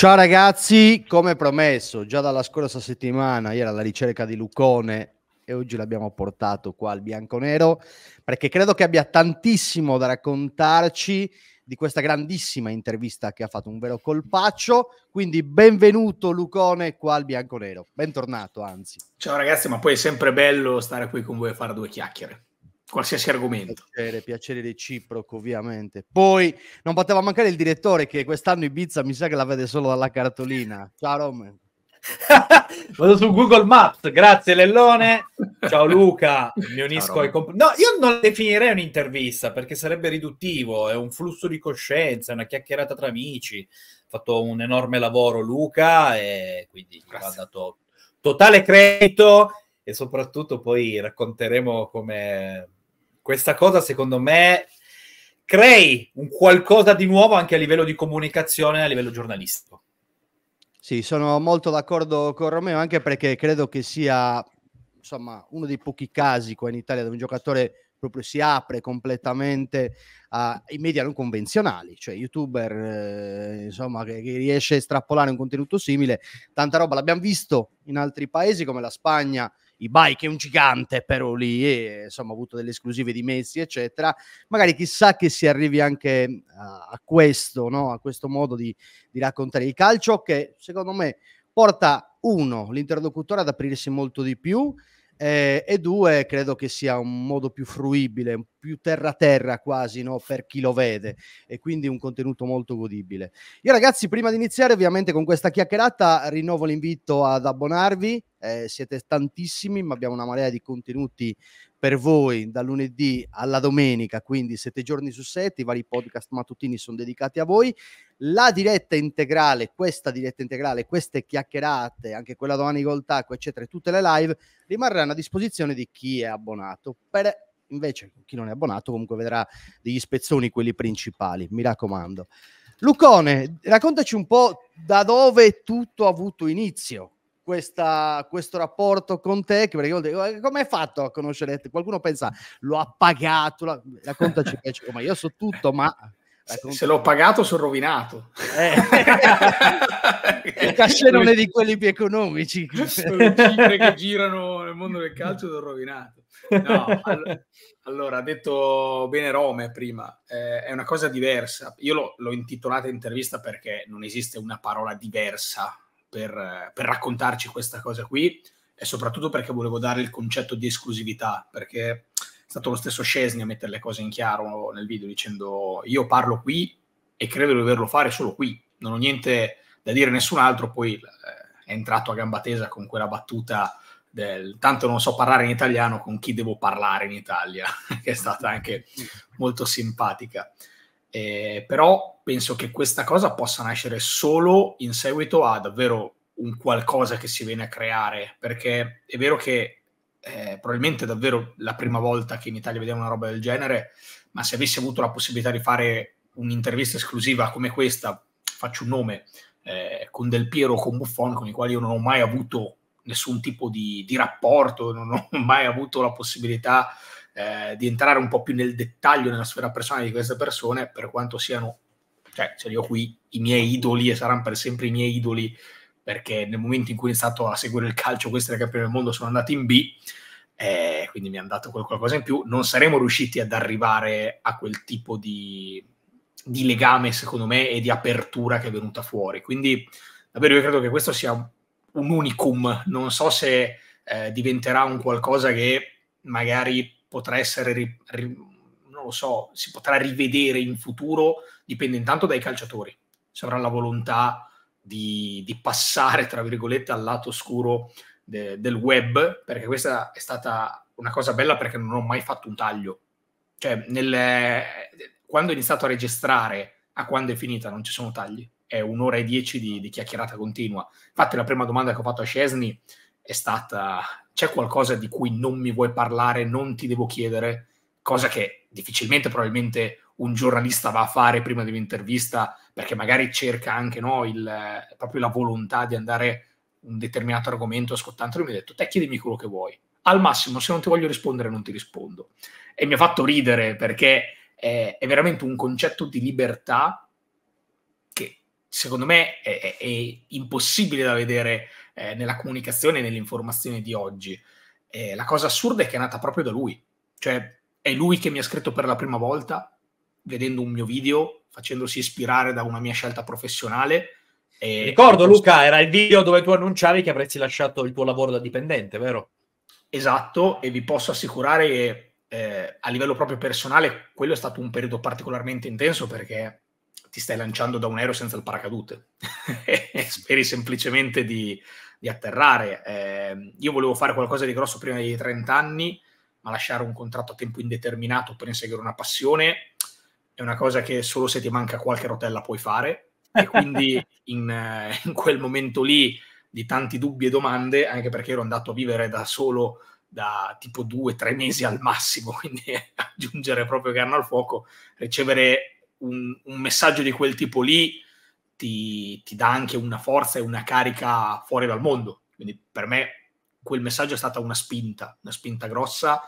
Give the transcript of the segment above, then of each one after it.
Ciao ragazzi, come promesso, già dalla scorsa settimana era alla ricerca di Lucone e oggi l'abbiamo portato qua al bianconero perché credo che abbia tantissimo da raccontarci di questa grandissima intervista che ha fatto un vero colpaccio. Quindi benvenuto Lucone qua al bianconero, bentornato anzi. Ciao ragazzi, ma poi è sempre bello stare qui con voi a fare due chiacchiere qualsiasi argomento. Piacere, piacere reciproco, ovviamente. Poi non poteva mancare il direttore che quest'anno Ibiza mi sa che la vede solo dalla cartolina. Ciao Roman. Vado su Google Maps, grazie Lellone. Ciao Luca, mi unisco ai comp- No, io non definirei un'intervista perché sarebbe riduttivo, è un flusso di coscienza, è una chiacchierata tra amici. Ha fatto un enorme lavoro Luca e quindi grazie. gli va dato totale credito e soprattutto poi racconteremo come questa cosa, secondo me, crei un qualcosa di nuovo anche a livello di comunicazione, a livello giornalistico. Sì, sono molto d'accordo con Romeo, anche perché credo che sia insomma, uno dei pochi casi qua in Italia dove un giocatore proprio si apre completamente ai media non convenzionali, cioè youtuber eh, insomma, che, che, riesce a estrapolare un contenuto simile. Tanta roba l'abbiamo visto in altri paesi come la Spagna, i bike è un gigante però lì e eh, insomma ha avuto delle esclusive di Messi eccetera magari chissà che si arrivi anche a, eh, a questo no? a questo modo di, di raccontare il calcio che secondo me porta uno l'interlocutore ad aprirsi molto di più eh, e due credo che sia un modo più fruibile più terra terra quasi no? per chi lo vede e quindi un contenuto molto godibile. Io ragazzi prima di iniziare ovviamente con questa chiacchierata rinnovo l'invito ad abbonarvi, eh, siete tantissimi ma abbiamo una marea di contenuti per voi da lunedì alla domenica, quindi sette giorni su sette, i vari podcast mattutini sono dedicati a voi. La diretta integrale, questa diretta integrale, queste chiacchierate, anche quella domani col tacco, eccetera, tutte le live rimarranno a disposizione di chi è abbonato per invece chi non è abbonato comunque vedrà degli spezzoni, quelli principali, mi raccomando. Lucone, raccontaci un po' da dove tutto ha avuto inizio, questa, questo rapporto con te, eh, come hai fatto a conoscere te? Qualcuno pensa, lo ha pagato, la, raccontaci, che, oh, io so tutto, ma Racconta. Se l'ho pagato sono rovinato. Eh. Il cascè non è di quelli più economici. Sono cifre che girano nel mondo del calcio sono rovinato. No, allora, ha detto bene Rome prima, eh, è una cosa diversa. Io lo, l'ho intitolata intervista perché non esiste una parola diversa per, per raccontarci questa cosa qui e soprattutto perché volevo dare il concetto di esclusività, perché stato lo stesso Scesni a mettere le cose in chiaro nel video dicendo io parlo qui e credo di doverlo fare solo qui, non ho niente da dire a nessun altro, poi eh, è entrato a gamba tesa con quella battuta del tanto non so parlare in italiano con chi devo parlare in Italia, che è stata anche molto simpatica. Eh, però penso che questa cosa possa nascere solo in seguito a davvero un qualcosa che si viene a creare, perché è vero che eh, probabilmente è davvero la prima volta che in Italia vediamo una roba del genere, ma se avessi avuto la possibilità di fare un'intervista esclusiva come questa, faccio un nome, eh, con Del Piero o con Buffon, con i quali io non ho mai avuto nessun tipo di, di rapporto, non ho mai avuto la possibilità eh, di entrare un po' più nel dettaglio nella sfera personale di queste persone, per quanto siano, cioè, se li qui, i miei idoli e saranno per sempre i miei idoli perché nel momento in cui è stato a seguire il calcio, queste le campioni del mondo sono andate in B, eh, quindi mi hanno dato qualcosa in più. Non saremmo riusciti ad arrivare a quel tipo di, di, legame, secondo me, e di apertura che è venuta fuori. Quindi, davvero, io credo che questo sia un unicum. Non so se eh, diventerà un qualcosa che magari potrà essere. Ri, ri, non lo so, si potrà rivedere in futuro, dipende intanto dai calciatori, se avranno la volontà di, di passare, tra virgolette, al lato scuro de, del web, perché questa è stata una cosa bella perché non ho mai fatto un taglio. Cioè, nel, quando ho iniziato a registrare a quando è finita non ci sono tagli, è un'ora e dieci di, di chiacchierata continua. Infatti la prima domanda che ho fatto a Scesni è stata c'è qualcosa di cui non mi vuoi parlare, non ti devo chiedere, cosa che difficilmente probabilmente un giornalista va a fare prima di un'intervista, perché magari cerca anche no, il, proprio la volontà di andare un determinato argomento ascoltando, lui mi ha detto, te chiedimi quello che vuoi. Al massimo, se non ti voglio rispondere, non ti rispondo. E mi ha fatto ridere perché è, è veramente un concetto di libertà che secondo me è, è, è impossibile da vedere eh, nella comunicazione e nell'informazione di oggi. Eh, la cosa assurda è che è nata proprio da lui. Cioè, è lui che mi ha scritto per la prima volta, vedendo un mio video, facendosi ispirare da una mia scelta professionale. E Ricordo questo... Luca, era il video dove tu annunciavi che avresti lasciato il tuo lavoro da dipendente, vero? Esatto, e vi posso assicurare che eh, a livello proprio personale quello è stato un periodo particolarmente intenso perché ti stai lanciando da un aereo senza il paracadute. e Speri semplicemente di, di atterrare. Eh, io volevo fare qualcosa di grosso prima dei 30 anni, ma lasciare un contratto a tempo indeterminato per inseguire una passione è una cosa che solo se ti manca qualche rotella puoi fare e quindi in, eh, in quel momento lì di tanti dubbi e domande, anche perché ero andato a vivere da solo da tipo due, tre mesi al massimo, quindi aggiungere proprio carne al fuoco, ricevere un, un messaggio di quel tipo lì ti, ti, dà anche una forza e una carica fuori dal mondo. Quindi per me quel messaggio è stata una spinta, una spinta grossa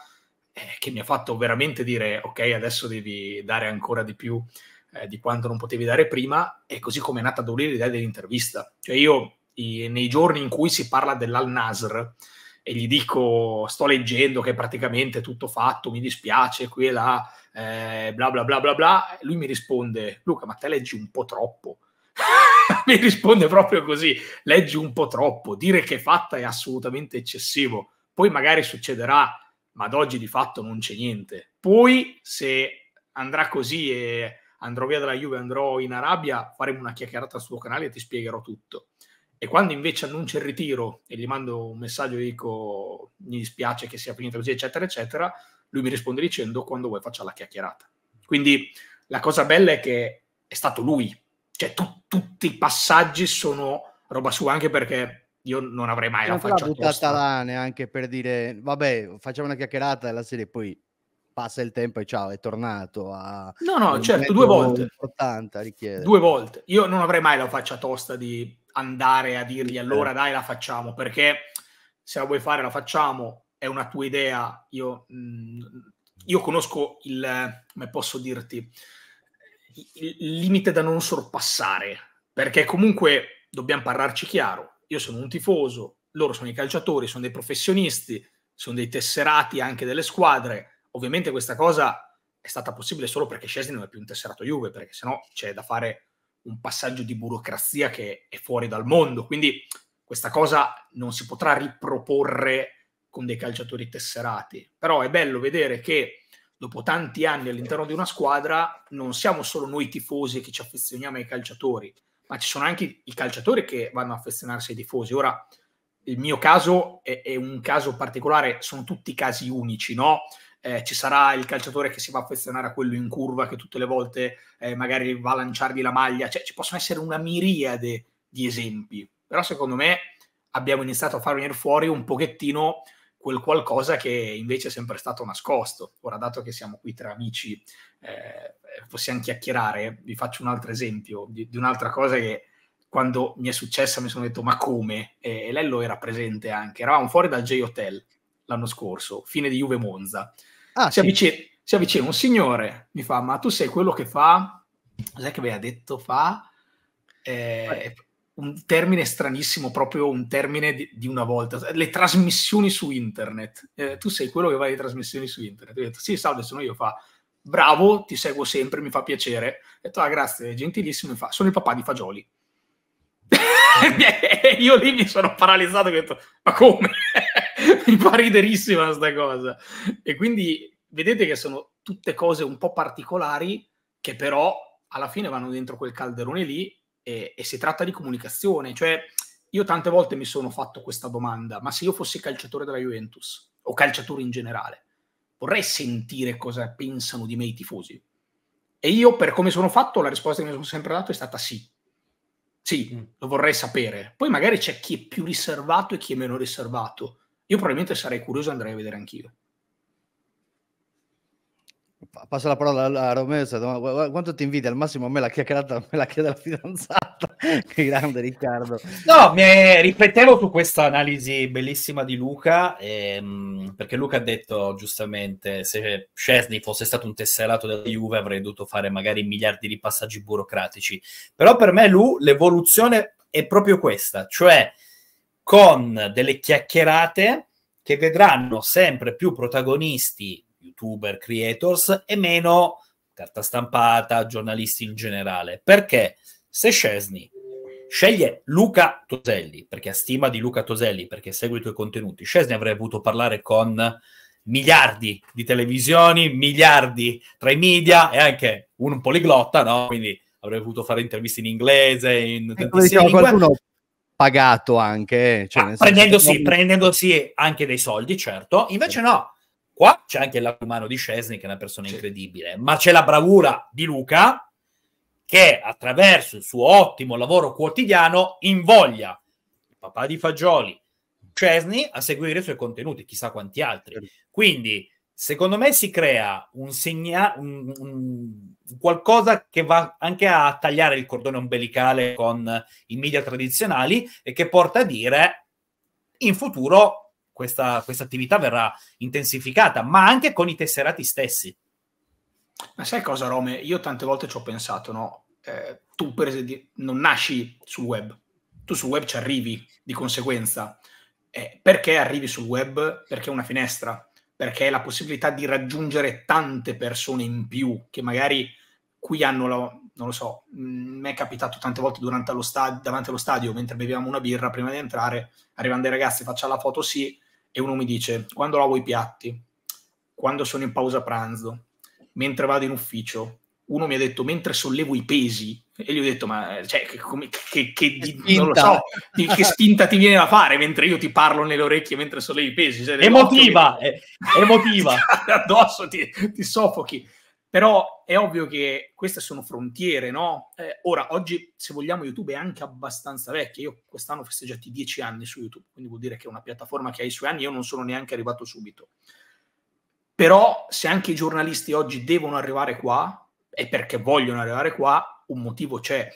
eh, che mi ha fatto veramente dire ok, adesso devi dare ancora di più eh, di quanto non potevi dare prima e così come è nata a dolire l'idea dell'intervista. Cioè io i, nei giorni in cui si parla dell'Al-Nasr e gli dico sto leggendo che praticamente è tutto fatto, mi dispiace, qui e là, eh, bla bla bla bla bla, lui mi risponde Luca ma te leggi un po' troppo. mi risponde proprio così, leggi un po' troppo, dire che è fatta è assolutamente eccessivo, poi magari succederà ma ad oggi di fatto non c'è niente. Poi se andrà così e andrò via dalla Juve, andrò in Arabia, faremo una chiacchierata sul suo canale e ti spiegherò tutto. E quando invece annuncia il ritiro e gli mando un messaggio e dico mi dispiace che sia finita così, eccetera, eccetera, lui mi risponde dicendo quando vuoi faccia la chiacchierata. Quindi la cosa bella è che è stato lui, cioè tu, tutti i passaggi sono roba sua, anche perché io non avrei mai non la faccia buttata là neanche per dire vabbè facciamo una chiacchierata e serie poi passa il tempo e ciao è tornato a no no certo due volte due volte io non avrei mai la faccia tosta di andare a dirgli eh. allora dai la facciamo perché se la vuoi fare la facciamo è una tua idea io, mm, io conosco il come posso dirti il limite da non sorpassare perché comunque dobbiamo parlarci chiaro io sono un tifoso, loro sono i calciatori, sono dei professionisti, sono dei tesserati anche delle squadre. Ovviamente questa cosa è stata possibile solo perché Scesni non è più un tesserato Juve, perché sennò c'è da fare un passaggio di burocrazia che è fuori dal mondo. Quindi questa cosa non si potrà riproporre con dei calciatori tesserati. Però è bello vedere che dopo tanti anni all'interno di una squadra non siamo solo noi tifosi che ci affezioniamo ai calciatori, ma ci sono anche i calciatori che vanno a affezionarsi ai tifosi. Ora, il mio caso è, è un caso particolare, sono tutti casi unici, no? Eh, ci sarà il calciatore che si va a affezionare a quello in curva che tutte le volte eh, magari va a lanciargli la maglia, cioè ci possono essere una miriade di esempi, però secondo me abbiamo iniziato a far venire fuori un pochettino quel qualcosa che invece è sempre stato nascosto. Ora, dato che siamo qui tra amici eh, possiamo chiacchierare, vi faccio un altro esempio di, di un'altra cosa che quando mi è successa mi sono detto ma come? E, e Lello era presente anche, eravamo fuori dal J-Hotel l'anno scorso, fine di Juve Monza. Ah, si, sì. avvicina, si, avvicina, un signore, mi fa ma tu sei quello che fa, cos'è che aveva detto fa? Eh, un termine stranissimo, proprio un termine di, di una volta, le trasmissioni su internet. Eh, tu sei quello che va alle trasmissioni su internet. Io ho detto sì salve, sono io, fa bravo, ti seguo sempre, mi fa piacere. Ho detto, ah, grazie, gentilissimo, mi fa, sono il papà di Fagioli. io lì mi sono paralizzato e ho detto, ma come? mi fa riderissima questa cosa. E quindi vedete che sono tutte cose un po' particolari che però alla fine vanno dentro quel calderone lì e, e si tratta di comunicazione. Cioè, io tante volte mi sono fatto questa domanda, ma se io fossi calciatore della Juventus o calciatore in generale, vorrei sentire cosa pensano di me i tifosi. E io, per come sono fatto, la risposta che mi sono sempre dato è stata sì. Sì, mm. lo vorrei sapere. Poi magari c'è chi è più riservato e chi è meno riservato. Io probabilmente sarei curioso e andrei a vedere anch'io. Passo la parola a Romeo, quanto ti invidi? Al massimo me la chiacchierata me la chiede la fidanzata. che grande Riccardo. No, mi eh, riflettevo su questa analisi bellissima di Luca, ehm, perché Luca ha detto giustamente, se Scesni fosse stato un tesserato della Juve avrei dovuto fare magari miliardi di passaggi burocratici. Però per me Lu, l'evoluzione è proprio questa, cioè con delle chiacchierate che vedranno sempre più protagonisti youtuber, creators e meno carta stampata, giornalisti in generale. Perché se Scesni sceglie Luca Toselli, perché ha stima di Luca Toselli, perché segue i tuoi contenuti, Scesni avrebbe potuto parlare con miliardi di televisioni, miliardi tra i media e anche un poliglotta, no? Quindi avrebbe potuto fare interviste in inglese, in ecco, tantissime diciamo, Qualcuno pagato anche. Eh, cioè ah, prendendosi, non... prendendosi, anche dei soldi, certo. Invece no, Qua c'è anche il lato umano di Scesni, che è una persona sì. incredibile, ma c'è la bravura di Luca, che attraverso il suo ottimo lavoro quotidiano invoglia il papà di Fagioli, Scesni, a seguire i suoi contenuti, chissà quanti altri. Certo. Quindi, secondo me, si crea un segnale, un, un, qualcosa che va anche a tagliare il cordone ombelicale con i media tradizionali e che porta a dire in futuro questa, questa attività verrà intensificata, ma anche con i tesserati stessi. Ma sai cosa, Rome? Io tante volte ci ho pensato, no? Eh, tu, per esempio, non nasci sul web, tu sul web ci arrivi di conseguenza. Eh, perché arrivi sul web? Perché è una finestra, perché è la possibilità di raggiungere tante persone in più che magari qui hanno la, non lo so, mm, mi è capitato tante volte allo sta- davanti allo stadio mentre beviamo una birra prima di entrare, arrivano dei ragazzi, facciamo la foto sì, e uno mi dice quando lavo i piatti, quando sono in pausa pranzo, mentre vado in ufficio, uno mi ha detto mentre sollevo i pesi e gli ho detto ma eh, cioè, che, che, che, di, so, di, che, spinta ti viene da fare mentre io ti parlo nelle orecchie mentre sollevi i pesi cioè, emotiva, eh, ti... emotiva addosso ti, ti soffochi però è ovvio che queste sono frontiere, no? Eh, ora, oggi, se vogliamo, YouTube è anche abbastanza vecchio. Io quest'anno ho festeggiato i dieci anni su YouTube, quindi vuol dire che è una piattaforma che ha i suoi anni, io non sono neanche arrivato subito. Però se anche i giornalisti oggi devono arrivare qua, è perché vogliono arrivare qua, un motivo c'è.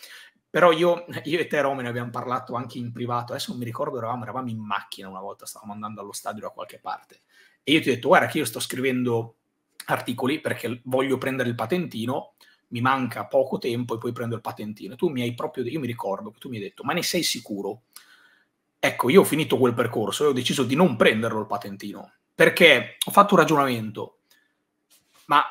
Però io, io e te, Rome, ne abbiamo parlato anche in privato. Adesso non mi ricordo, eravamo, eravamo in macchina una volta, stavamo andando allo stadio da qualche parte. E io ti ho detto, guarda che io sto scrivendo articoli perché voglio prendere il patentino, mi manca poco tempo e poi prendo il patentino. Tu mi hai proprio, io mi ricordo che tu mi hai detto, ma ne sei sicuro? Ecco, io ho finito quel percorso e ho deciso di non prenderlo il patentino perché ho fatto un ragionamento, ma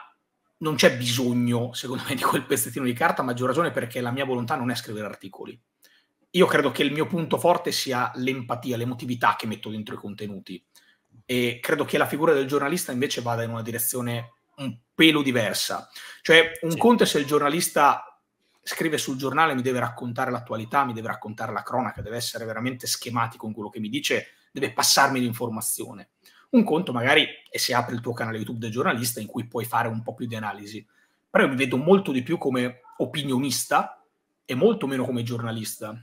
non c'è bisogno, secondo me, di quel pezzettino di carta, a maggior ragione perché la mia volontà non è scrivere articoli. Io credo che il mio punto forte sia l'empatia, l'emotività che metto dentro i contenuti e credo che la figura del giornalista invece vada in una direzione un pelo diversa. Cioè, un sì. conto è se il giornalista scrive sul giornale mi deve raccontare l'attualità, mi deve raccontare la cronaca, deve essere veramente schematico in quello che mi dice, deve passarmi l'informazione. Un conto magari è se apri il tuo canale YouTube del giornalista in cui puoi fare un po' più di analisi. Però io mi vedo molto di più come opinionista e molto meno come giornalista.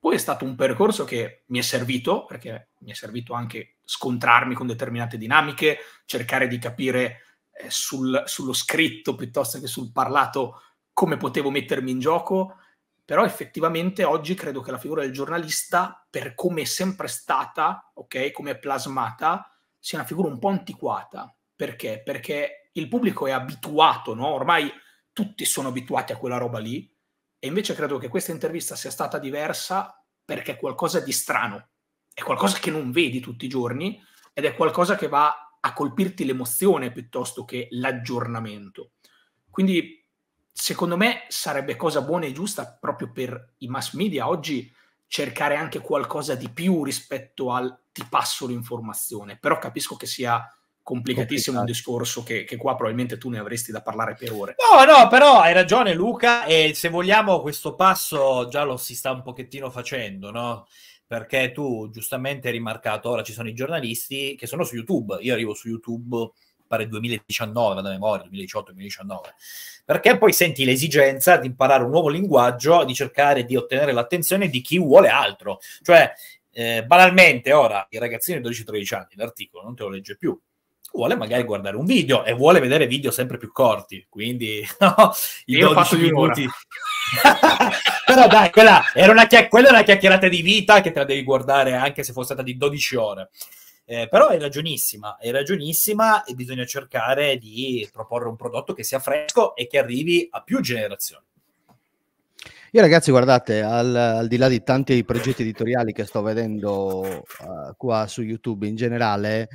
Poi è stato un percorso che mi è servito, perché mi è servito anche scontrarmi con determinate dinamiche, cercare di capire eh, sul, sullo scritto piuttosto che sul parlato come potevo mettermi in gioco, però effettivamente oggi credo che la figura del giornalista, per come è sempre stata, ok, come è plasmata, sia una figura un po' antiquata. Perché? Perché il pubblico è abituato, no? Ormai tutti sono abituati a quella roba lì, e invece credo che questa intervista sia stata diversa perché è qualcosa di strano è qualcosa che non vedi tutti i giorni ed è qualcosa che va a colpirti l'emozione piuttosto che l'aggiornamento. Quindi, secondo me, sarebbe cosa buona e giusta proprio per i mass media oggi cercare anche qualcosa di più rispetto al ti passo l'informazione, però capisco che sia complicatissimo un discorso che, che, qua probabilmente tu ne avresti da parlare per ore. No, no, però hai ragione Luca e se vogliamo questo passo già lo si sta un pochettino facendo, no? perché tu giustamente hai rimarcato, ora ci sono i giornalisti che sono su YouTube, io arrivo su YouTube pare 2019, vado a memoria, 2018-2019, perché poi senti l'esigenza di imparare un nuovo linguaggio, di cercare di ottenere l'attenzione di chi vuole altro. Cioè, eh, banalmente, ora, i ragazzini di 12-13 anni, l'articolo non te lo legge più, vuole magari guardare un video e vuole vedere video sempre più corti, quindi no, i Io 12 minuti. Però dai, quella, era una chiacch- quella è una chiacchierata di vita che te la devi guardare anche se fosse stata di 12 ore. Eh, però è ragionissima, è ragionissima e bisogna cercare di proporre un prodotto che sia fresco e che arrivi a più generazioni. Io ragazzi, guardate, al, al, di là di tanti progetti editoriali che sto vedendo uh, qua su YouTube in generale,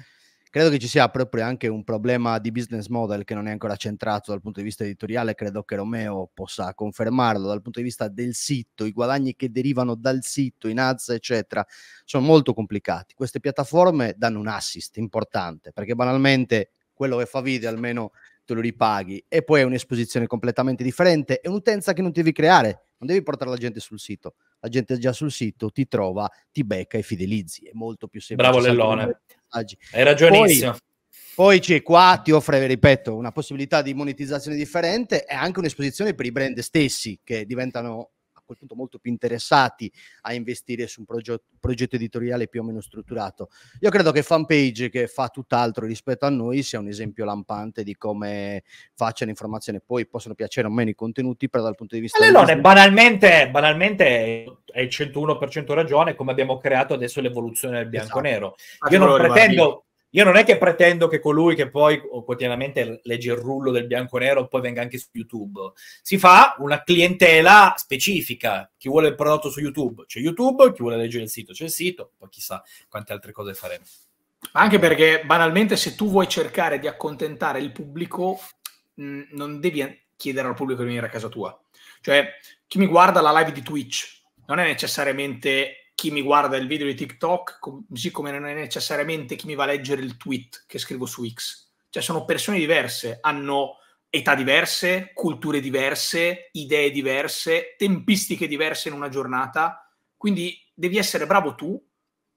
credo che ci sia proprio anche un problema di business model che non è ancora centrato dal punto di vista editoriale, credo che Romeo possa confermarlo dal punto di vista del sito, i guadagni che derivano dal sito, in ads eccetera, sono molto complicati. Queste piattaforme danno un assist importante perché banalmente quello che fa video almeno te lo ripaghi e poi è un'esposizione completamente differente, è un'utenza che non devi creare non devi portare la gente sul sito, la gente è già sul sito, ti trova, ti becca e fidelizzi, è molto più semplice. Bravo Lellone, hai ragionissimo. Poi, poi c'è qua, ti offre, ripeto, una possibilità di monetizzazione differente e anche un'esposizione per i brand stessi che diventano quel punto molto più interessati a investire su un progetto, progetto editoriale più o meno strutturato. Io credo che Fanpage, che fa tutt'altro rispetto a noi, sia un esempio lampante di come facciano informazione. Poi possono piacere o meno i contenuti, però dal punto di vista... Allora, banalmente, banalmente è il 101% ragione come abbiamo creato adesso l'evoluzione del bianco-nero. Esatto. Io non pretendo io non è che pretendo che colui che poi quotidianamente legge il rullo del bianco-nero poi venga anche su YouTube. Si fa una clientela specifica. Chi vuole il prodotto su YouTube c'è YouTube, chi vuole leggere il sito c'è il sito, poi chissà quante altre cose faremo. Anche perché banalmente se tu vuoi cercare di accontentare il pubblico, mh, mm, non devi chiedere al pubblico di venire a casa tua. Cioè, chi mi guarda la live di Twitch non è necessariamente chi mi guarda il video di TikTok, così come non è necessariamente chi mi va a leggere il tweet che scrivo su X. Cioè sono persone diverse, hanno età diverse, culture diverse, idee diverse, tempistiche diverse in una giornata, quindi devi essere bravo tu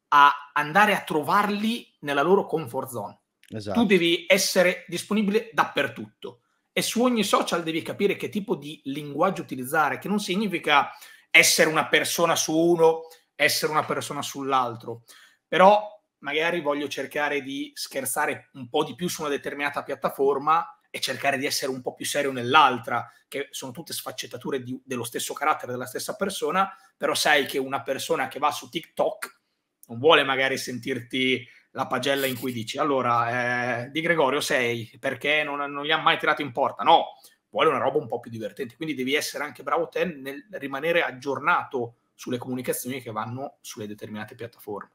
a andare a trovarli nella loro comfort zone. Esatto. Tu devi essere disponibile dappertutto e su ogni social devi capire che tipo di linguaggio utilizzare, che non significa essere una persona su uno essere una persona sull'altro, però magari voglio cercare di scherzare un po' di più su una determinata piattaforma e cercare di essere un po' più serio nell'altra, che sono tutte sfaccettature di, dello stesso carattere della stessa persona, però sai che una persona che va su TikTok non vuole magari sentirti la pagella in cui dici allora eh, di Gregorio sei perché non, non gli ha mai tirato in porta, no, vuole una roba un po' più divertente, quindi devi essere anche bravo te nel rimanere aggiornato sulle comunicazioni che vanno sulle determinate piattaforme.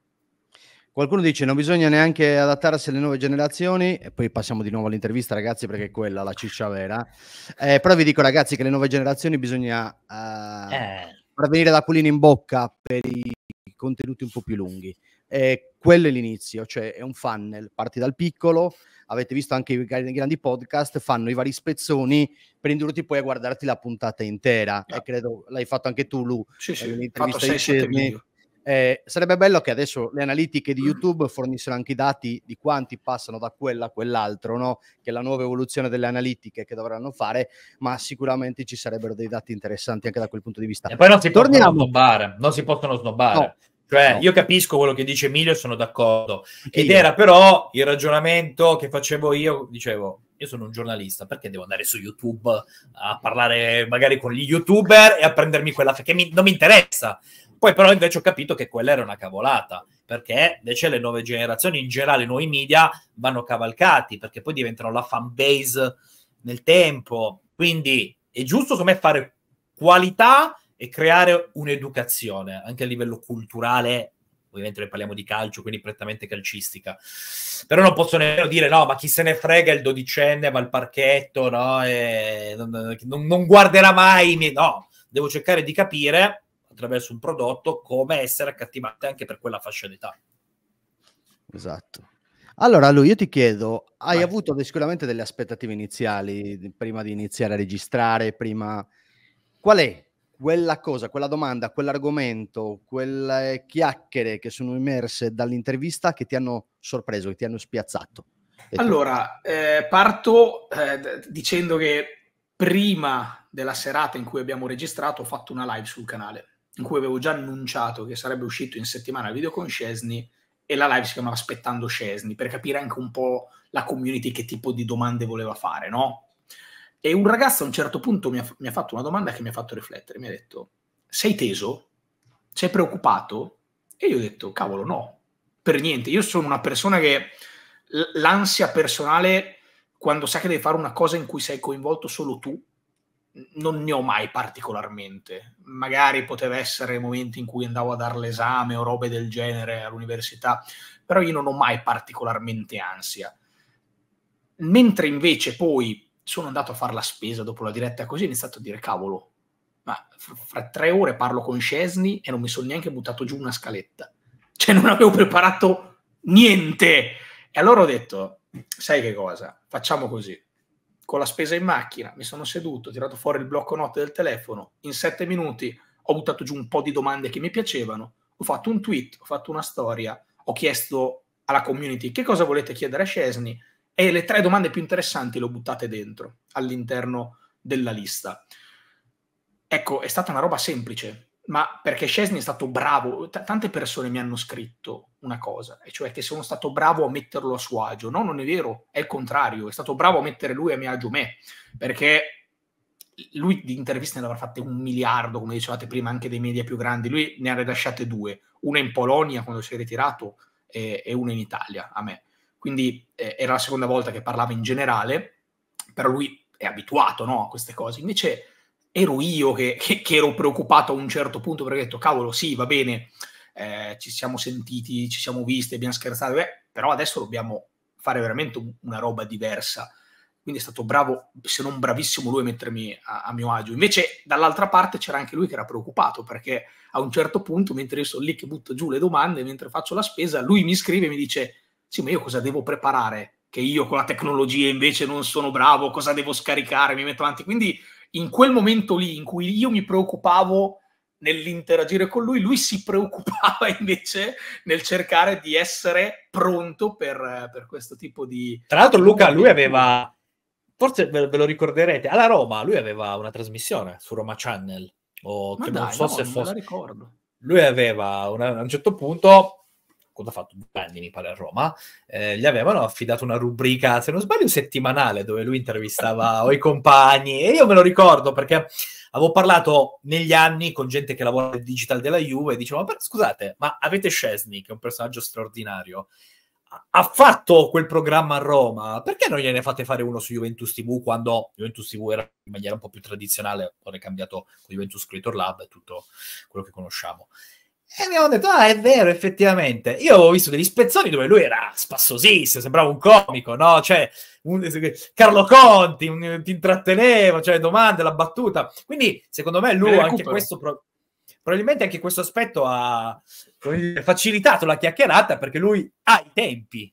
Qualcuno dice non bisogna neanche adattarsi alle nuove generazioni, e poi passiamo di nuovo all'intervista ragazzi perché è quella la ciccia vera, eh, però vi dico ragazzi che le nuove generazioni bisogna eh, eh. far venire l'acquolina in bocca per i contenuti un po' più lunghi, eh, quello è l'inizio, cioè è un funnel, parti dal piccolo, avete visto anche i grandi podcast, fanno i vari spezzoni per indurti poi a guardarti la puntata intera, yeah. e ah. credo l'hai fatto anche tu Lu, sì, sì, un'intervista di Cerni. Eh, sarebbe bello che adesso le analitiche di mm. YouTube fornissero anche i dati di quanti passano da quella a quell'altro, no? che è la nuova evoluzione delle analitiche che dovranno fare, ma sicuramente ci sarebbero dei dati interessanti anche da quel punto di vista. E poi non si, Torniamo. Possono, snobbare, non si possono snobbare, no. Cioè, no. io capisco quello che dice Emilio, sono d'accordo. Anche Ed io. era però il ragionamento che facevo io, dicevo, io sono un giornalista, perché devo andare su YouTube a parlare magari con gli youtuber e a prendermi quella che mi, non mi interessa. Poi però invece ho capito che quella era una cavolata, perché invece le nuove generazioni, in generale i nuovi media, vanno cavalcati, perché poi diventano la fan base nel tempo. Quindi è giusto, come fare qualità e creare un'educazione anche a livello culturale. Ovviamente noi parliamo di calcio, quindi prettamente calcistica. Però non posso nemmeno dire no, ma chi se ne frega il dodicenne va al parchetto, no? E non, non guarderà mai. No, devo cercare di capire attraverso un prodotto come essere accattivante anche per quella fascia d'età. Esatto. Allora, Lu, io ti chiedo, hai Vai. avuto sicuramente delle aspettative iniziali prima di iniziare a registrare, prima... Qual è quella cosa, quella domanda, quell'argomento, quelle chiacchiere che sono emerse dall'intervista che ti hanno sorpreso, che ti hanno spiazzato? Allora, eh, parto eh, dicendo che prima della serata in cui abbiamo registrato ho fatto una live sul canale in cui avevo già annunciato che sarebbe uscito in settimana il video con Scesni e la live si chiamava Aspettando Scesni per capire anche un po' la community che tipo di domande voleva fare, no? E un ragazzo a un certo punto mi ha, mi ha fatto una domanda che mi ha fatto riflettere, mi ha detto, sei teso? Sei preoccupato? E io ho detto, cavolo, no, per niente. Io sono una persona che l'ansia personale, quando sa che devi fare una cosa in cui sei coinvolto solo tu, non ne ho mai particolarmente. Magari poteva essere momenti in cui andavo a dare l'esame o robe del genere all'università, però io non ho mai particolarmente ansia. Mentre invece poi sono andato a fare la spesa dopo la diretta così ho iniziato a dire cavolo, ma fra tre ore parlo con Scesni e non mi sono neanche buttato giù una scaletta. Cioè non avevo preparato niente. E allora ho detto, sai che cosa? Facciamo così. Con la spesa in macchina mi sono seduto, ho tirato fuori il blocco note del telefono, in sette minuti ho buttato giù un po' di domande che mi piacevano, ho fatto un tweet, ho fatto una storia, ho chiesto alla community che cosa volete chiedere a Scesni e le tre domande più interessanti le ho buttate dentro, all'interno della lista. Ecco, è stata una roba semplice, ma perché Scesni è stato bravo, t- tante persone mi hanno scritto una cosa, e cioè che sono stato bravo a metterlo a suo agio. No, non è vero, è il contrario, è stato bravo a mettere lui a mio agio me, perché lui di interviste ne avrà fatte un miliardo, come dicevate prima, anche dei media più grandi, lui ne ha rilasciate due, una in Polonia quando si è ritirato e, e una in Italia, a me quindi eh, era la seconda volta che parlava in generale, però lui è abituato no, a queste cose. Invece ero io che, che, che, ero preoccupato a un certo punto perché ho detto, cavolo, sì, va bene, eh, ci siamo sentiti, ci siamo visti, abbiamo scherzato, beh, però adesso dobbiamo fare veramente una roba diversa. Quindi è stato bravo, se non bravissimo lui, a mettermi a, a mio agio. Invece dall'altra parte c'era anche lui che era preoccupato perché a un certo punto, mentre io sono lì che butto giù le domande, mentre faccio la spesa, lui mi scrive e mi dice sì, ma io cosa devo preparare? Che io con la tecnologia invece non sono bravo, cosa devo scaricare? Mi metto avanti. Quindi in quel momento lì in cui io mi preoccupavo nell'interagire con lui, lui si preoccupava invece nel cercare di essere pronto per, per questo tipo di... Tra l'altro Luca, lui aveva, forse ve lo ricorderete, alla Roma lui aveva una trasmissione su Roma Channel, o Ma che dai, non so no, se non fosse... Lui aveva una, a un certo punto cosa ha fatto? Due anni mi pare a Roma, eh, gli avevano affidato una rubrica, se non sbaglio, settimanale dove lui intervistava o i compagni e io me lo ricordo perché avevo parlato negli anni con gente che lavora nel digital della Juve e dicevo, ma per, scusate, ma avete Scesni, che è un personaggio straordinario, ha fatto quel programma a Roma, perché non gliene fate fare uno su Juventus TV quando Juventus TV era in maniera un po' più tradizionale, ora è cambiato con Juventus Creator Lab e tutto quello che conosciamo. E abbiamo detto, ah, è vero, effettivamente. Io avevo visto degli spezzoni dove lui era spassosissimo, sembrava un comico, no? Cioè, un, Carlo Conti, un, ti intratteneva, cioè, domande, la battuta. Quindi, secondo me, lui, anche questo, pro- probabilmente anche questo aspetto ha facilitato la chiacchierata perché lui ha i tempi.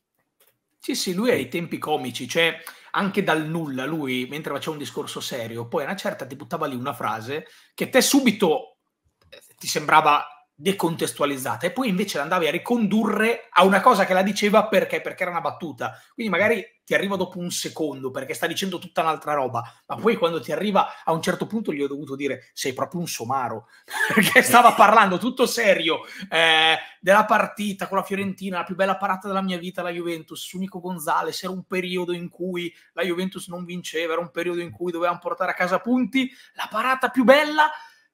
Sì, sì, lui ha i tempi comici, cioè anche dal nulla lui, mentre faceva un discorso serio, poi a una certa ti buttava lì una frase che te subito eh, ti sembrava decontestualizzata e poi invece l'andavi a ricondurre a una cosa che la diceva perché, perché era una battuta. Quindi magari ti arriva dopo un secondo perché sta dicendo tutta un'altra roba, ma poi quando ti arriva a un certo punto gli ho dovuto dire sei proprio un somaro perché stava parlando tutto serio eh, della partita con la Fiorentina, la più bella parata della mia vita, la Juventus, su Nico Gonzales, era un periodo in cui la Juventus non vinceva, era un periodo in cui dovevamo portare a casa punti, la parata più bella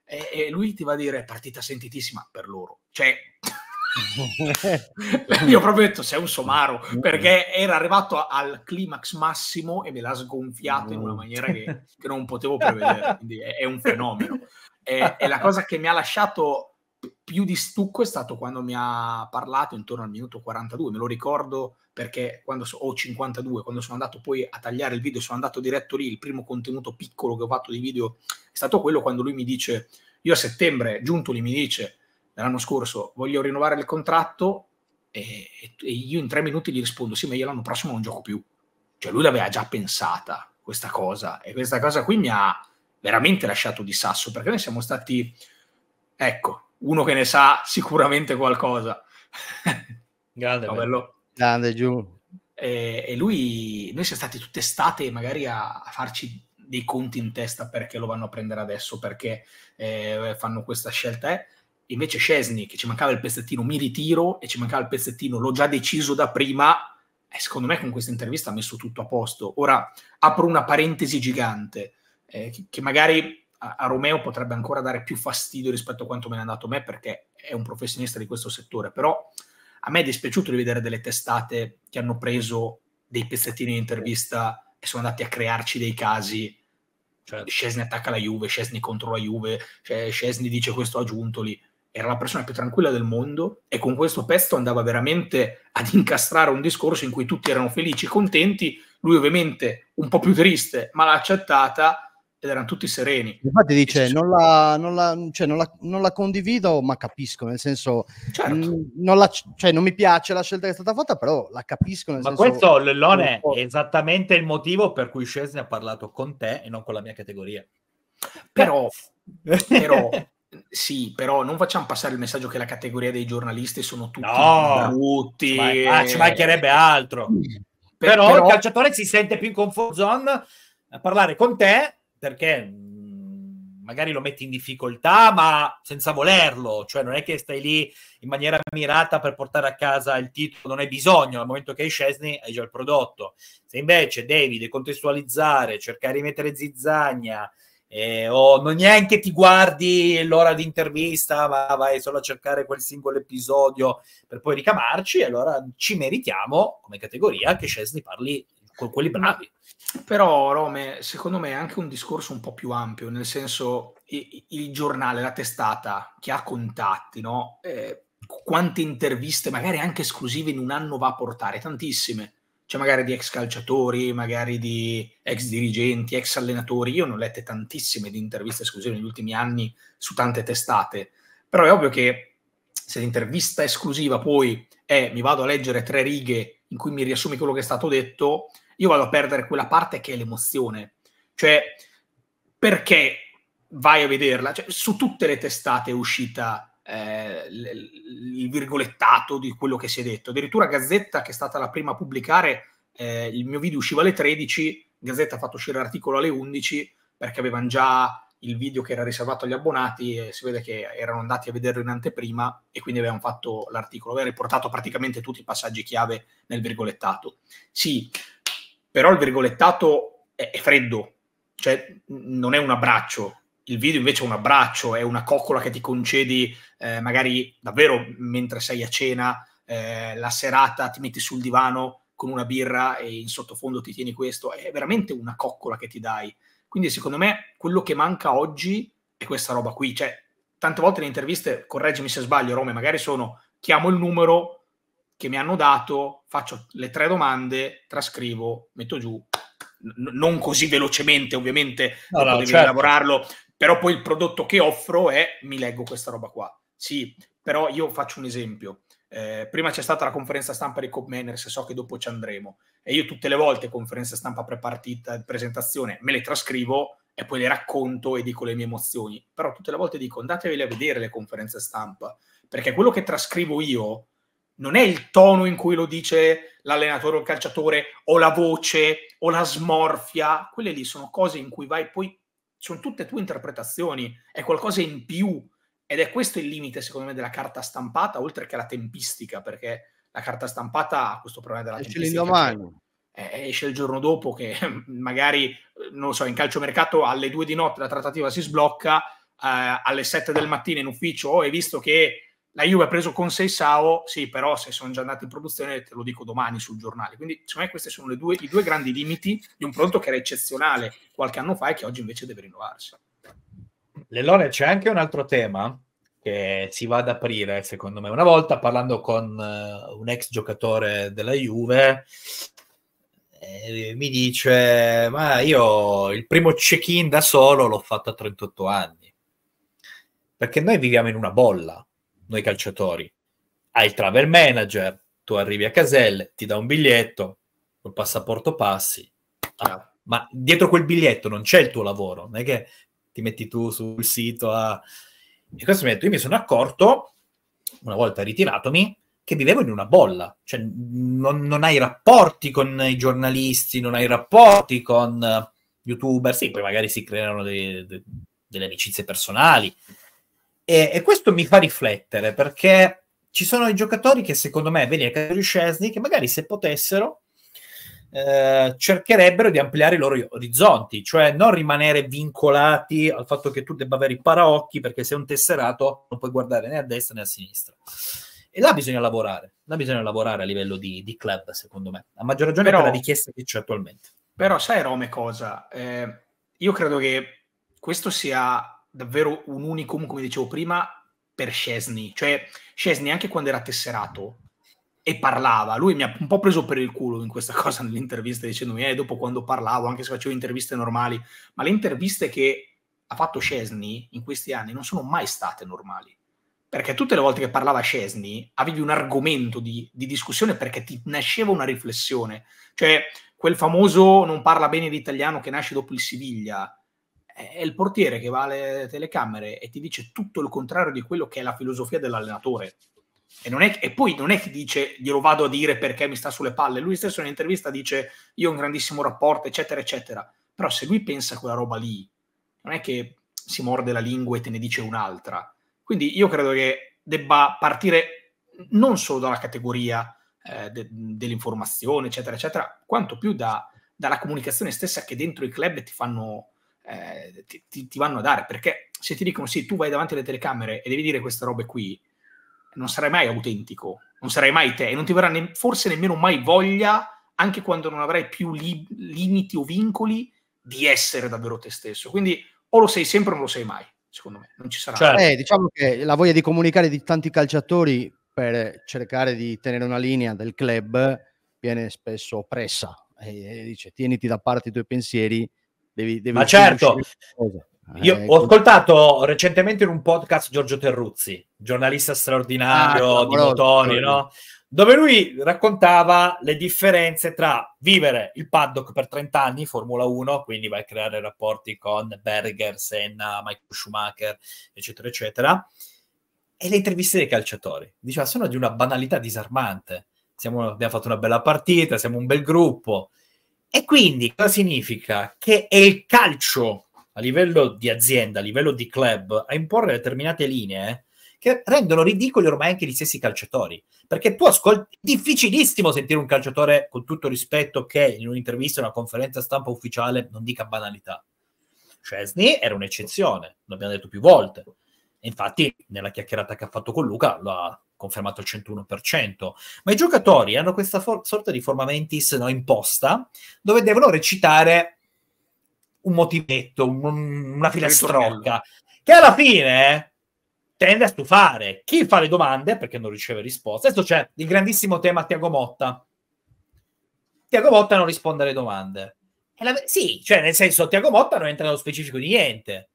e, e lui ti va a dire partita sentitissima per loro. Cioè, io proprio detto sei un somaro perché era arrivato al climax massimo e me l'ha sgonfiato in una maniera che, che non potevo prevedere quindi è, è un fenomeno e, e, la cosa che mi ha lasciato più di stucco è stato quando mi ha parlato intorno al minuto 42 me lo ricordo perché quando so, ho 52, quando sono andato poi a tagliare il video, sono andato diretto lì, il primo contenuto piccolo che ho fatto di video è stato quello quando lui mi dice, io a settembre, Giuntoli mi dice, l'anno scorso, voglio rinnovare il contratto e, e io in tre minuti gli rispondo, sì, ma io l'anno prossimo non gioco più. Cioè lui l'aveva già pensata questa cosa e questa cosa qui mi ha veramente lasciato di sasso perché noi siamo stati, ecco, uno che ne sa sicuramente qualcosa. Grande, no, bello. Grande giù. E, e, lui, noi siamo stati tutta estate magari a, a, farci dei conti in testa perché lo vanno a prendere adesso, perché eh, fanno questa scelta. Eh. Invece Scesni, che ci mancava il pezzettino, mi ritiro e ci mancava il pezzettino, l'ho già deciso da prima. Eh, secondo me con questa intervista ha messo tutto a posto. Ora apro una parentesi gigante, eh, che, magari a Romeo potrebbe ancora dare più fastidio rispetto a quanto me ne ha dato a me perché è un professionista di questo settore, però a me è dispiaciuto di vedere delle testate che hanno preso dei pezzettini di intervista e sono andati a crearci dei casi. Certo. Scesni attacca la Juve, Scesni contro la Juve, cioè Scesni dice questo a Giuntoli. Era la persona più tranquilla del mondo e con questo pezzo andava veramente ad incastrare un discorso in cui tutti erano felici, contenti, lui ovviamente un po' più triste, ma l'ha accettata ed erano tutti sereni. Infatti dice, non la, non, la, cioè, non, la, non la, condivido, ma capisco, nel senso, certo. n- non, cioè, non, mi piace la scelta che è stata fatta, però la capisco. ma senso, questo, Lellone, è esattamente il motivo per cui Scesi ha parlato con te e non con la mia categoria. Però, però sì, però non facciamo passare il messaggio che la categoria dei giornalisti sono tutti no, brutti. Ma, ah, ci mancherebbe altro. Per, però, però, il calciatore si sente più in comfort zone a parlare con te perché mhmm, magari lo metti in difficoltà, ma senza volerlo, cioè non è che stai lì in maniera mirata per portare a casa il titolo, non hai bisogno, al momento che hai Scesni hai già il prodotto. Se invece devi decontestualizzare, cercare di mettere zizzagna, eh, o non neanche ti guardi l'ora di intervista, ma vai solo a cercare quel singolo episodio per poi ricamarci, allora ci meritiamo come categoria che Scesni parli con quelli bravi però Rome, secondo me è anche un discorso un po' più ampio, nel senso il giornale, la testata che ha contatti, no? eh, quante interviste, magari anche esclusive, in un anno va a portare? Tantissime. Cioè magari di ex calciatori, magari di ex dirigenti, ex allenatori. Io ne ho lette tantissime di interviste esclusive negli ultimi anni su tante testate, però è ovvio che se l'intervista esclusiva poi è mi vado a leggere tre righe in cui mi riassumi quello che è stato detto, io vado a perdere quella parte che è l'emozione. Cioè, perché vai a vederla? Cioè, su tutte le testate è uscita eh, il virgolettato di quello che si è detto. Addirittura Gazzetta, che è stata la prima a pubblicare, eh, il mio video usciva alle 13, Gazzetta ha fatto uscire l'articolo alle 11 perché avevano già il video che era riservato agli abbonati e si vede che erano andati a vederlo in anteprima e quindi avevano fatto l'articolo, aveva riportato praticamente tutti i passaggi chiave nel virgolettato. Sì, però il virgolettato è, è freddo, cioè non è un abbraccio. Il video invece è un abbraccio, è una coccola che ti concedi eh, magari davvero mentre sei a cena, eh, la serata ti metti sul divano con una birra e in sottofondo ti tieni questo, è veramente una coccola che ti dai. Quindi secondo me quello che manca oggi è questa roba qui, cioè tante volte le interviste, correggimi se sbaglio Rome, magari sono chiamo il numero, che mi hanno dato, faccio le tre domande, trascrivo, metto giù, N- non così velocemente ovviamente, no, no, devi certo. lavorarlo, però poi il prodotto che offro è mi leggo questa roba qua. Sì, però io faccio un esempio. Eh, prima c'è stata la conferenza stampa di Cop Manners, so che dopo ci andremo. E io tutte le volte conferenza stampa prepartita, presentazione, me le trascrivo e poi le racconto e dico le mie emozioni. Però tutte le volte dico andatevele a vedere le conferenze stampa, perché quello che trascrivo io non è il tono in cui lo dice l'allenatore o il calciatore o la voce o la smorfia, quelle lì sono cose in cui vai poi sono tutte tue interpretazioni, è qualcosa in più ed è questo il limite secondo me della carta stampata oltre che la tempistica perché la carta stampata ha questo problema della esce tempistica. L'indomani. Eh, esce il giorno dopo che magari, non lo so, in calciomercato alle due di notte la trattativa si sblocca, eh, alle sette del mattino in ufficio, oh, hai visto che la Juve ha preso con sé Sao, sì, però se sono già andati in produzione te lo dico domani sul giornale. Quindi secondo me questi sono due, i due grandi limiti di un prodotto che era eccezionale qualche anno fa e che oggi invece deve rinnovarsi. Lellone, c'è anche un altro tema che si va ad aprire, secondo me. Una volta parlando con uh, un ex giocatore della Juve, eh, mi dice, ma io il primo check-in da solo l'ho fatto a 38 anni. Perché noi viviamo in una bolla noi calciatori. Hai il travel manager, tu arrivi a Caselle, ti dà un biglietto, col passaporto passi. Ah, ma dietro quel biglietto non c'è il tuo lavoro, non è che ti metti tu sul sito a... E questo mi ha detto, io mi sono accorto, una volta ritiratomi, che vivevo in una bolla, cioè non, non hai rapporti con i giornalisti, non hai rapporti con eh, youtuber, sì, poi magari si creano dei, dei, delle amicizie personali, e, e, questo mi fa riflettere perché ci sono i giocatori che secondo me, vedi, Kadri Scesni, che magari se potessero eh, cercherebbero di ampliare i loro orizzonti, cioè non rimanere vincolati al fatto che tu debba avere i paraocchi perché sei un tesserato non puoi guardare né a destra né a sinistra. E là bisogna lavorare, là bisogna lavorare a livello di, di club, secondo me, a maggior ragione però, per la richiesta che c'è attualmente. Però sai Rome cosa? Eh, io credo che questo sia davvero un unicum, come dicevo prima, per Scesni. Cioè, Scesni, anche quando era tesserato e parlava, lui mi ha un po' preso per il culo in questa cosa nell'intervista, dicendomi, eh, dopo quando parlavo, anche se facevo interviste normali, ma le interviste che ha fatto Scesni in questi anni non sono mai state normali. Perché tutte le volte che parlava Scesni avevi un argomento di, di discussione perché ti nasceva una riflessione. Cioè, quel famoso non parla bene l'italiano che nasce dopo il Siviglia, è il portiere che va alle telecamere e ti dice tutto il contrario di quello che è la filosofia dell'allenatore. E, è, e poi non è che dice glielo vado a dire perché mi sta sulle palle, lui stesso in un'intervista dice io ho un grandissimo rapporto, eccetera, eccetera. Però se lui pensa quella roba lì, non è che si morde la lingua e te ne dice un'altra. Quindi io credo che debba partire non solo dalla categoria eh, de- dell'informazione, eccetera, eccetera, quanto più da, dalla comunicazione stessa che dentro i club ti fanno, eh, ti, ti, vanno a dare, perché se ti dicono sì, tu vai davanti alle telecamere e devi dire queste robe qui, non sarai mai autentico, non sarai mai te, e non ti verrà ne- forse nemmeno mai voglia, anche quando non avrai più li- limiti o vincoli, di essere davvero te stesso. Quindi o lo sei sempre o non lo sei mai, secondo me, non ci sarà. Certo. Eh, diciamo che la voglia di comunicare di tanti calciatori per cercare di tenere una linea del club viene spesso oppressa e dice tieniti da parte i tuoi pensieri Devi, devi Ma certo, eh, Io ho ecco. ascoltato recentemente in un podcast Giorgio Terruzzi, giornalista straordinario ah, di Motoni, no? dove lui raccontava le differenze tra vivere il paddock per 30 anni, Formula 1, quindi vai a creare rapporti con Berger, Senna, Michael Schumacher, eccetera, eccetera, e le interviste dei calciatori. Diceva, sono di una banalità disarmante. Siamo, abbiamo fatto una bella partita, siamo un bel gruppo, e quindi cosa significa? Che è il calcio a livello di azienda, a livello di club, a imporre determinate linee che rendono ridicoli ormai anche gli stessi calciatori. Perché tu ascolti, è difficilissimo sentire un calciatore con tutto rispetto che in un'intervista, in una conferenza stampa ufficiale non dica banalità. Chesney era un'eccezione, l'abbiamo detto più volte. Infatti, nella chiacchierata che ha fatto con Luca, lo ha confermato il 101%, ma i giocatori hanno questa for- sorta di forma mentis no, imposta, dove devono recitare un motivetto, un, una filastrocca, che alla fine tende a stufare chi fa le domande perché non riceve risposte. Adesso c'è il grandissimo tema Tiago Motta. Tiago Motta non risponde alle domande. La... Sì, cioè nel senso Tiago Motta non entra nello specifico di niente.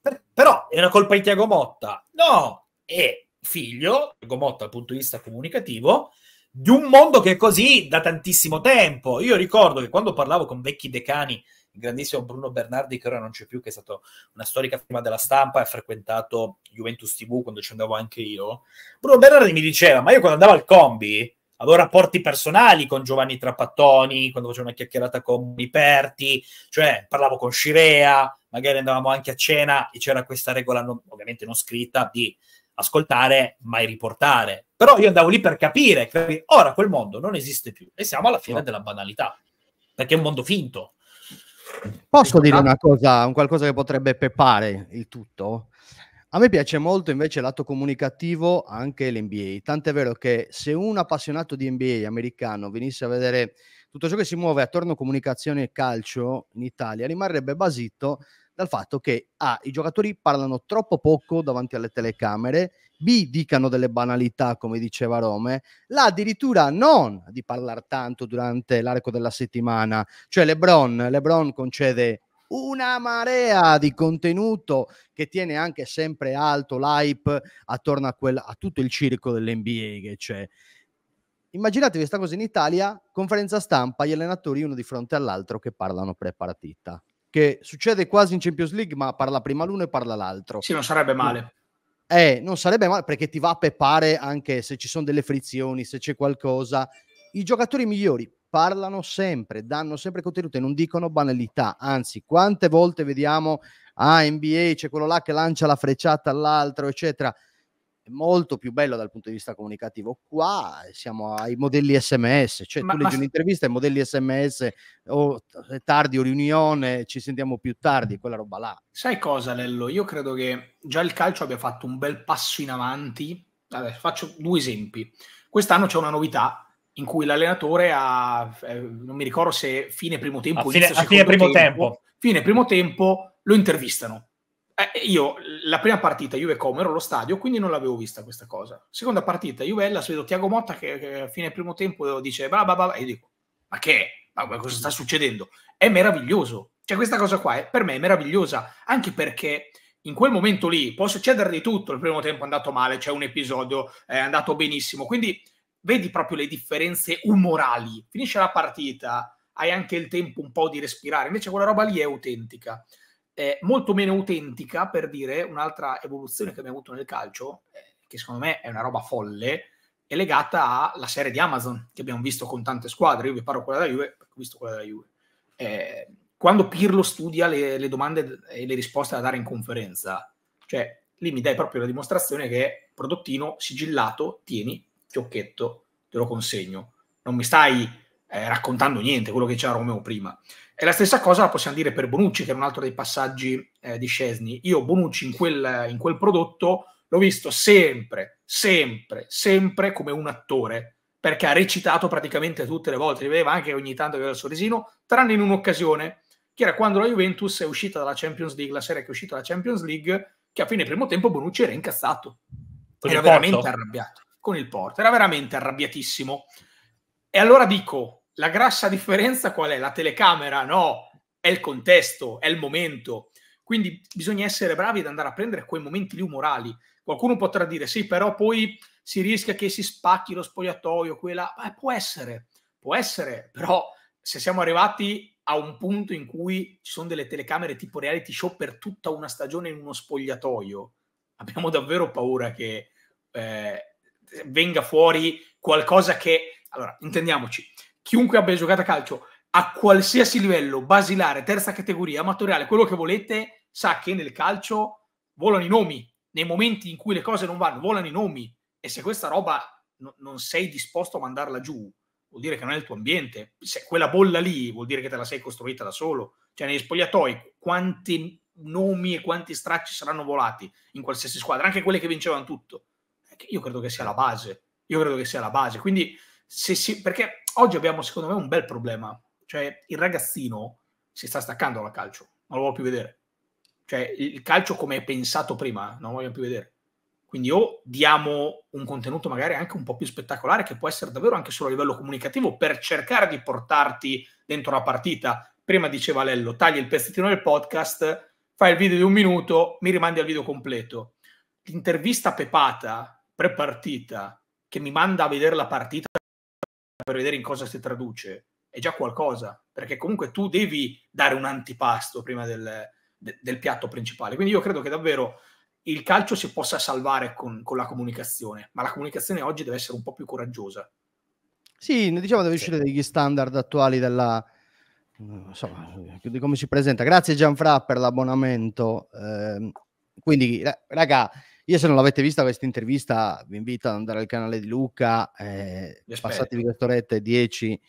Per... però è una colpa di Tiago Motta. No, e figlio, Gomotto dal punto di vista comunicativo, di un mondo che è così da tantissimo tempo. Io ricordo che quando parlavo con vecchi decani, il grandissimo Bruno Bernardi, che ora non c'è più, che è stato una storica prima della stampa e ha frequentato Juventus TV quando ci andavo anche io, Bruno Bernardi mi diceva, ma io quando andavo al combi avevo rapporti personali con Giovanni Trapattoni, quando facevo una chiacchierata con Miperti, cioè parlavo con Scirea, magari andavamo anche a cena e c'era questa regola, non, ovviamente non scritta, di ascoltare, mai riportare. Però io andavo lì per capire che ora quel mondo non esiste più e siamo alla fine della banalità, perché è un mondo finto. Posso esatto. dire una cosa, un qualcosa che potrebbe peppare il tutto? A me piace molto invece l'atto comunicativo anche l'NBA, tant'è vero che se un appassionato di NBA americano venisse a vedere tutto ciò che si muove attorno a comunicazione e calcio in Italia, rimarrebbe basito dal fatto che A, i giocatori parlano troppo poco davanti alle telecamere, B, dicano delle banalità, come diceva Rome, la addirittura non di parlare tanto durante l'arco della settimana, cioè Lebron, Lebron concede una marea di contenuto che tiene anche sempre alto l'hype attorno a, quel, a tutto il circo dell'NBA che c'è. Immaginatevi questa cosa in Italia, conferenza stampa, gli allenatori uno di fronte all'altro che parlano pre-partita che succede quasi in Champions League, ma parla prima l'uno e parla l'altro. Sì, non sarebbe male. Mm. Eh, non sarebbe male perché ti va a pepare anche se ci sono delle frizioni, se c'è qualcosa. I giocatori migliori parlano sempre, danno sempre contenuto e non dicono banalità. Anzi, quante volte vediamo, ah, NBA, c'è quello là che lancia la frecciata all'altro, eccetera molto più bello dal punto di vista comunicativo. Qua siamo ai modelli SMS, cioè ma, tu leggi ma... un'intervista ai modelli SMS o è tardi o riunione, ci sentiamo più tardi, quella roba là. Sai cosa Lello? Io credo che già il calcio abbia fatto un bel passo in avanti. Vabbè, faccio due esempi. Quest'anno c'è una novità in cui l'allenatore ha, eh, non mi ricordo se fine primo tempo, a fine, a fine primo tempo, tempo, fine primo tempo lo intervistano eh, eh, io la prima partita Juve Como ero allo stadio, quindi non l'avevo vista questa cosa. Seconda partita Juve Juvella, vedo Tiago Motta che, che, a fine primo tempo dice bla bla bla e io dico "Ma che è? Ma cosa sta succedendo?". È meraviglioso. Cioè questa cosa qua è, eh, per me è meravigliosa, anche perché in quel momento lì può succedere di tutto, il primo tempo è andato male, c'è un episodio è andato benissimo, quindi vedi proprio le differenze umorali. Finisce la partita, hai anche il tempo un po' di respirare, invece quella roba lì è autentica eh, molto meno autentica, per dire, un'altra evoluzione che abbiamo avuto nel calcio, eh, che secondo me è una roba folle, è legata alla serie di Amazon, che abbiamo visto con tante squadre. Io vi parlo quella della Juve, ho visto quella della Juve. Eh, quando Pirlo studia le, le domande e le risposte da dare in conferenza, cioè lì mi dai proprio la dimostrazione che prodottino sigillato, tieni, fiocchetto, te lo consegno. Non mi stai eh, raccontando niente, quello che c'era Romeo prima. E la stessa cosa la possiamo dire per Bonucci, che è un altro dei passaggi eh, di Scesni. Io Bonucci in quel, in quel prodotto l'ho visto sempre, sempre, sempre come un attore, perché ha recitato praticamente tutte le volte, li vedeva anche ogni tanto aveva il sorrisino, tranne in un'occasione, che era quando la Juventus è uscita dalla Champions League, la serie che è uscita dalla Champions League, che a fine primo tempo Bonucci era incazzato, con era veramente arrabbiato, con il Porto, era veramente arrabbiatissimo. E allora dico, la grassa differenza qual è? La telecamera? No, è il contesto, è il momento. Quindi bisogna essere bravi ad andare a prendere quei momenti lì umorali. Qualcuno potrà dire sì, però poi si rischia che si spacchi lo spogliatoio, quella... Eh, può essere, può essere, però se siamo arrivati a un punto in cui ci sono delle telecamere tipo reality show per tutta una stagione in uno spogliatoio, abbiamo davvero paura che eh, venga fuori qualcosa che... Allora, intendiamoci, chiunque abbia giocato a calcio a qualsiasi livello, basilare, terza categoria, amatoriale, quello che volete, sa che nel calcio volano i nomi, nei momenti in cui le cose non vanno, volano i nomi e se questa roba n- non sei disposto a mandarla giù, vuol dire che non è il tuo ambiente. Se quella bolla lì vuol dire che te la sei costruita da solo. Cioè, negli spogliatoi, quanti nomi e quanti stracci saranno volati in qualsiasi squadra, anche quelle che vincevano tutto. Ecco, io credo che sia la base. Io credo che sia la base. Quindi, se si, perché oggi abbiamo secondo me un bel problema. Cioè, il ragazzino si sta staccando dal calcio, non lo vuole più vedere. Cioè, il calcio come è pensato prima, non lo vogliono più vedere. Quindi o diamo un contenuto magari anche un po' più spettacolare, che può essere davvero anche solo a livello comunicativo, per cercare di portarti dentro la partita. Prima diceva Lello, tagli il pezzettino del podcast, fai il video di un minuto, mi rimandi al video completo. L'intervista pepata, pre-partita, che mi manda a vedere la partita per vedere in cosa si traduce è già qualcosa, perché comunque tu devi dare un antipasto prima del, de, del piatto principale. Quindi io credo che davvero il calcio si possa salvare con, con, la comunicazione, ma la comunicazione oggi deve essere un po' più coraggiosa. Sì, diciamo deve sì. uscire dagli standard attuali della... Mm, insomma, eh, di come si presenta. Grazie Gianfra per l'abbonamento. Eh, quindi, raga, io se non l'avete vista questa intervista vi invito ad andare al canale di Luca, eh, passatevi quest'oretta e 10,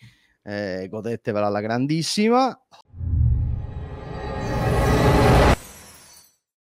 eh, godetevela alla grandissima.